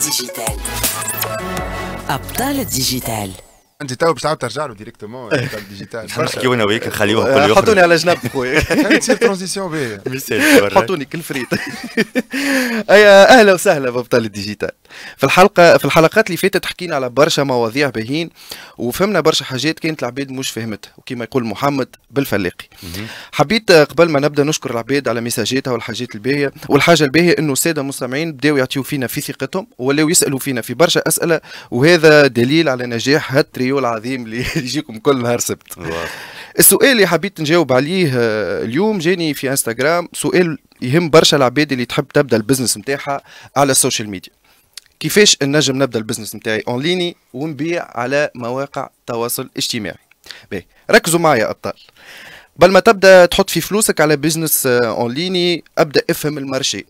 digital. le digital. انت تو باش تعاود ترجع له ديريكتومون إيه. ديجيتال نحكيو انا وياك نخليوها إيه، كل يوم حطوني على جنب خويا تصير ترانزيسيون باهيه حطوني كل كالفريت اهلا وسهلا بابطال الديجيتال في الحلقه في الحلقات اللي فاتت حكينا على برشا مواضيع باهيين وفهمنا برشا حاجات كانت العباد مش فهمتها وكما يقول محمد بالفلاقي حبيت آه، قبل ما نبدا نشكر العباد على ميساجاتها والحاجات الباهيه والحاجه الباهيه انه الساده المستمعين بداوا يعطيو فينا في ثقتهم ولاو يسالوا فينا في برشا اسئله وهذا دليل على نجاح هاد الريو العظيم اللي يجيكم كل نهار سبت السؤال اللي حبيت نجاوب عليه آه، اليوم جاني في انستغرام سؤال يهم برشا العباد اللي تحب تبدا البزنس نتاعها على السوشيال ميديا كيفاش نجم نبدا البزنس نتاعي اونليني ونبيع على مواقع التواصل الاجتماعي بي. ركزوا معايا يا ابطال قبل ما تبدا تحط في فلوسك على بزنس آه، اونليني ابدا افهم المارشي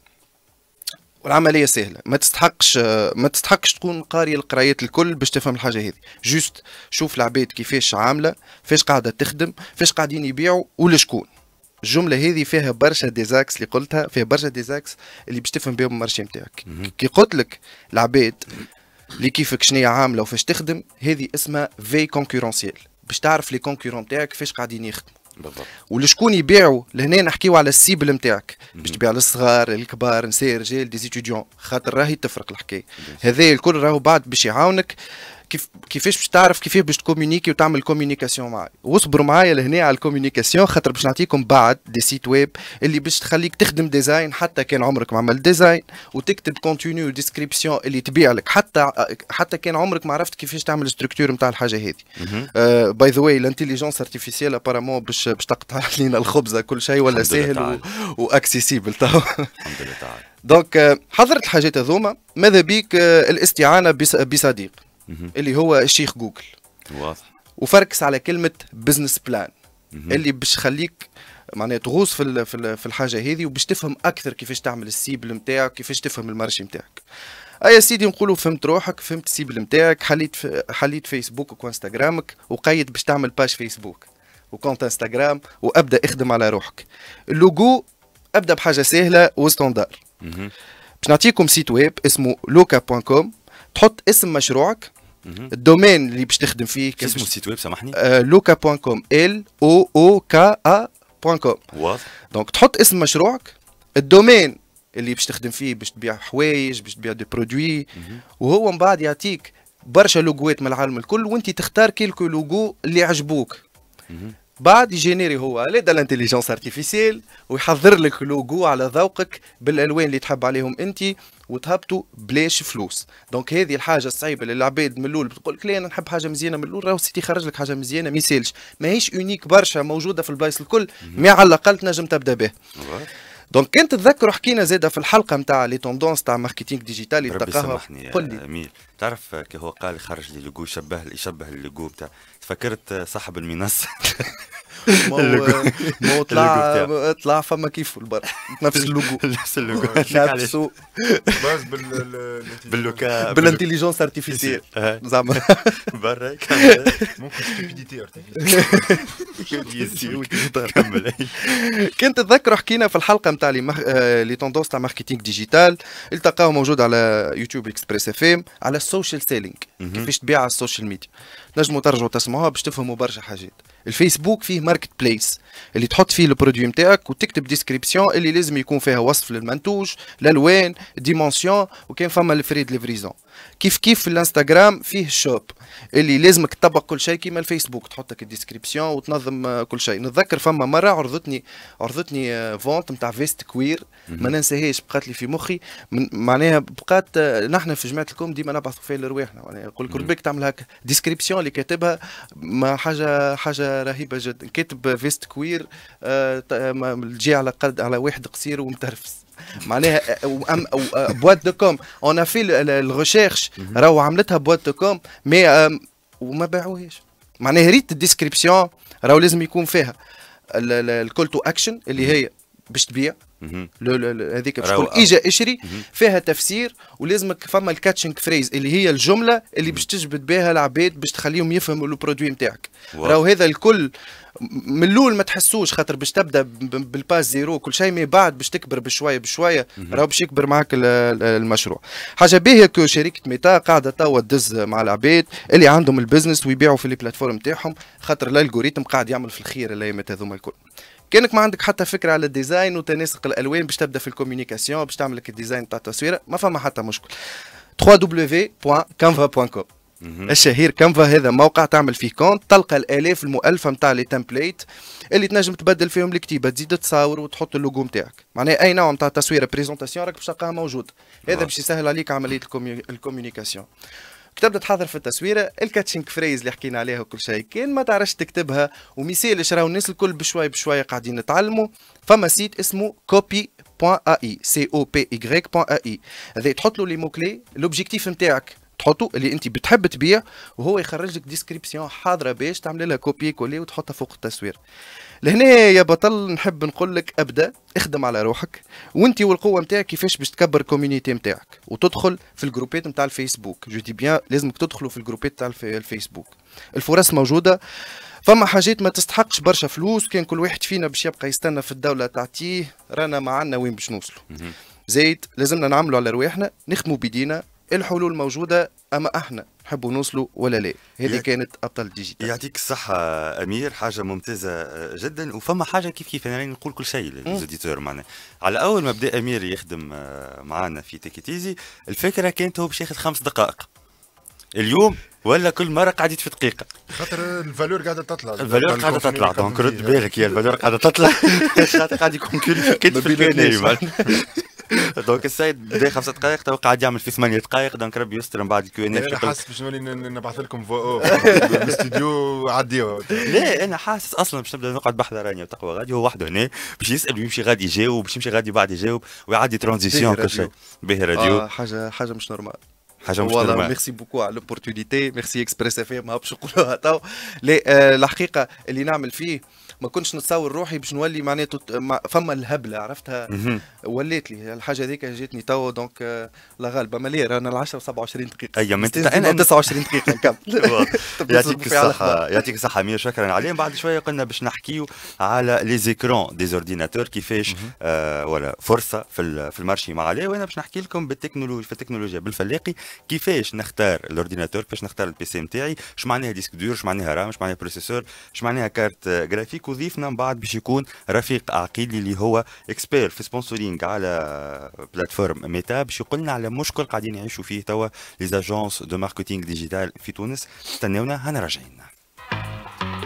والعمليه سهله ما تستحقش ما تستحقش تكون قاري القرايات الكل باش تفهم الحاجه هذه جوست شوف العباد كيفاش عامله فاش قاعده تخدم فاش قاعدين يبيعوا ولشكون الجمله هذه فيها برشا ديزاكس اللي قلتها فيها برشا ديزاكس اللي باش تفهم بهم المارشي نتاعك كي قلت لك العباد اللي كيفك شنيا عامله وفاش تخدم هذه اسمها في كونكورونسيال باش تعرف لي كونكورون نتاعك فاش قاعدين يخدموا بالضبط ولشكون يبيعوا لهنا نحكيو على السيبل نتاعك باش تبيع للصغار الكبار نساء رجال دي خاطر راهي تفرق الحكايه هذا الكل راهو بعد باش يعاونك كيف كيفاش باش تعرف كيفاش باش تكومونيكي وتعمل كوميونيكاسيون معايا واصبروا معايا لهنا على الكوميونيكاسيون خاطر باش نعطيكم بعد دي سيت ويب اللي باش تخليك تخدم ديزاين حتى كان عمرك ما عملت ديزاين وتكتب كونتينيو ديسكريبسيون اللي تبيع لك حتى حتى كان عمرك ما عرفت كيفاش تعمل ستركتور نتاع الحاجه هذه باي ذا واي الانتيليجونس ارتيفيسيال ابارامون باش باش تقطع لنا الخبزه كل شيء ولا سهل واكسيسيبل تو الحمد لله تعالى دونك آه، حضرت الحاجات هذوما ماذا بيك آه، الاستعانه بصديق اللي هو شيخ جوجل واضح وفركس على كلمه بزنس بلان اللي باش تخليك معناها تغوص في في الحاجه هذه وباش تفهم اكثر كيفاش تعمل السيبل نتاعك كيفاش تفهم المارشي نتاعك اي سيدي نقولوا فهمت روحك فهمت السيبل نتاعك حليت حليت فيسبوكك وانستغرامك وقيد باش تعمل باج فيسبوك وكونت انستغرام وابدا اخدم على روحك اللوجو ابدا بحاجه سهله وستاندار باش نعطيكم سيت ويب اسمه لوكا.com آه، تحط اسم مشروعك الدومين اللي باش تخدم فيه كيف اسمه السيت ويب سامحني لوكا بوان كوم ال او او كا ا بوان كوم واضح دونك تحط اسم مشروعك الدومين اللي باش تخدم فيه باش تبيع حوايج باش تبيع دي برودوي وهو من بعد يعطيك برشا لوجوات من العالم الكل وانت تختار كيلكو لوجو اللي عجبوك بعد يجينيري هو على يد لانتيليجونس ارتيفيسيل ويحضر لك لوغو على ذوقك بالالوان اللي تحب عليهم انت وتهبطوا بلاش فلوس دونك هذه الحاجه الصعيبه اللي من الاول بتقول لك لا انا نحب حاجه مزيانه من الاول راهو سيتي خرج لك حاجه مزيانه ما يسالش ماهيش اونيك برشا موجوده في البلايص الكل مي على الاقل تنجم تبدا به دونك انت تذكروا حكينا زاده في الحلقه نتاع لي توندونس تاع ماركتينغ ديجيتالي تلقاها قل لي أمير. تعرف كي هو قال خرج لي لوجو شبه يشبه اللوجو تاع تفكرت صاحب المنصه مو طلع يعني. طلع فما كيف البر نفس اللوجو نفس اللوجو نفسه باز بال باللوكا بالانتيليجونس ارتيفيسيال أه. زعما برا ممكن ستيبيديتي ارتيفيسيال كنت تذكروا حكينا في الحلقه نتاع لي توندونس آه، تاع ماركتينغ ديجيتال التقاو موجود على يوتيوب اكسبريس اف ام على السوشيال سيلينغ كيفاش تبيع على السوشيال ميديا نجموا ترجعوا تسمعوها باش تفهموا برشا حاجات الفيسبوك فيه ماركت بليس اللي تحط فيه البرودوي نتاعك وتكتب ديسكريبسيون اللي لازم يكون فيها وصف للمنتوج الالوان ديمونسيون وكان فما الفريد ليفريزون كيف كيف في الانستغرام فيه الشوب اللي لازمك تطبق كل شيء كيما الفيسبوك تحط لك الديسكريبسيون وتنظم كل شيء نتذكر فما مره عرضتني عرضتني آه، فونت نتاع فيست كوير ما ننساهاش بقات لي في مخي معناها بقات آه، نحن في جماعه الكوم ديما نبعثوا فيها لرواحنا يعني نقول لك ربك تعمل هكا ديسكريبسيون اللي كاتبها ما حاجه حاجه رهيبه جدا كاتب فيست كوير آه، تجي على قد على واحد قصير ومترفس معناها بوات دو كوم اون في الريشيرش راهو عملتها بوات دو كوم مي وما باعوهاش معناها ريت الديسكريبسيون راهو لازم يكون فيها الكول تو اكشن اللي هي باش تبيع هذيك باش تقول آه. اجا اشري فيها تفسير ولازمك فما الكاتشنج فريز اللي هي الجمله اللي باش تجبد بها العباد باش تخليهم يفهموا البرودوي نتاعك راهو هذا الكل من الاول ما تحسوش خاطر باش تبدا بالباس زيرو كل شيء من بعد باش تكبر بشويه بشويه راهو باش يكبر معاك المشروع حاجه باهيه كو شركه ميتا قاعده توا تدز مع العباد اللي عندهم البزنس ويبيعوا في البلاتفورم نتاعهم خاطر الالغوريتم قاعد يعمل في الخير الايامات هذوما الكل كانك ما عندك حتى فكره على الديزاين وتناسق الالوان باش تبدا في الكوميونيكاسيون باش تعمل لك الديزاين تاع التصويره ما فما حتى مشكل www.canva.com الشهير كانفا هذا موقع تعمل فيه كونت تلقى الالاف المؤلفه نتاع لي تمبليت اللي تنجم تبدل فيهم الكتيبه تزيد تصاور وتحط اللوجو نتاعك معناها اي نوع نتاع تصويره بريزونطاسيون راك باش تلقاها موجود هذا نعم. باش يسهل عليك عمليه الكوميونيكاسيون كتبت تحضر في التصويره الكاتشينغ فريز اللي حكينا عليها وكل شيء كان ما تعرفش تكتبها ومثال راهو الناس الكل بشوي بشوي قاعدين نتعلموا فما سيت اسمه كوبي .ai c o p y .ai هذا تحط له لي مو كلي لوبجيكتيف نتاعك تحطه اللي انت بتحب تبيع وهو يخرج لك ديسكريبسيون حاضره باش تعمل لها كوبي كولي وتحطها فوق التصوير لهنا يا بطل نحب نقول لك ابدا اخدم على روحك وانت والقوه نتاعك كيفاش باش تكبر الكوميونيتي نتاعك وتدخل في الجروبات نتاع الفيسبوك جو دي بيان لازمك تدخلوا في الجروبات نتاع الفيسبوك الفرص موجوده فما حاجات ما تستحقش برشا فلوس كان كل واحد فينا باش يبقى يستنى في الدوله تعطيه رانا معنا وين باش نوصلوا زايد لازمنا نعملوا على رواحنا نخدموا بيدينا الحلول موجوده اما احنا نحبوا نوصلوا ولا لا هذه كانت ابطال ديجيتال يعطيك الصحه امير حاجه ممتازه جدا وفما حاجه كيف كيف انا يعني نقول كل شيء للزوديتور معنا على اول ما بدا امير يخدم آه، معنا في تيكيتيزي الفكره كانت هو باش ياخذ خمس دقائق اليوم ولا كل مره قعدت في دقيقه خاطر الفالور قاعده تطلع الفالور قاعده تطلع دونك رد بالك يا الفالور قاعده تطلع خاطر قاعد يكون كل في كتف دونك السيد بدا خمسة دقائق تو قاعد يعمل في ثمانية دقائق دونك ربي يستر من بعد الكيو ان إيه، انا حاسس باش نولي نبعث لكم فو او الاستوديو عديو لا انا حاسس اصلا باش نبدا نقعد بحذا راني وتقوى غادي هو وحده هنا باش يسال ويمشي غادي يجاوب باش يمشي غادي بعد يجاوب ويعدي ترانزيسيون كل شيء به راديو آه، حاجه حاجه مش نورمال حاجه مش والله ميرسي بوكو على لوبورتونيتي ميرسي اكسبريس اف ما باش نقولوها تو لا آه، الحقيقه اللي نعمل فيه ما كنتش نتصور روحي باش نولي معناته فما الهبله عرفتها ولات لي الحاجه هذيك جاتني توا دونك لا غالبه مالي رانا ال 10 27 دقيقه اي أيوة، انت 29 دقيقه نكمل يعطيك الصحه يعطيك الصحه امير شكرا عليه بعد شويه قلنا باش نحكيو على لي زيكرون دي زورديناتور كيفاش آه، ولا فرصه في في المارشي مع عليه وانا باش نحكي لكم بالتكنولوجيا في التكنولوجيا بالفلاقي كيفاش نختار الاورديناتور كيفاش نختار البي سي نتاعي اش معناها ديسك دور اش معناها رام اش معناها بروسيسور اش معناها كارت آه، جرافيك عندك وضيفنا من بعد باش يكون رفيق عقيلي اللي هو اكسبير في سبونسورينغ على بلاتفورم ميتا باش يقول لنا على مشكل قاعدين يعيشوا فيه توا ليزاجونس دو ماركتينغ ديجيتال في تونس استناونا هنا راجعين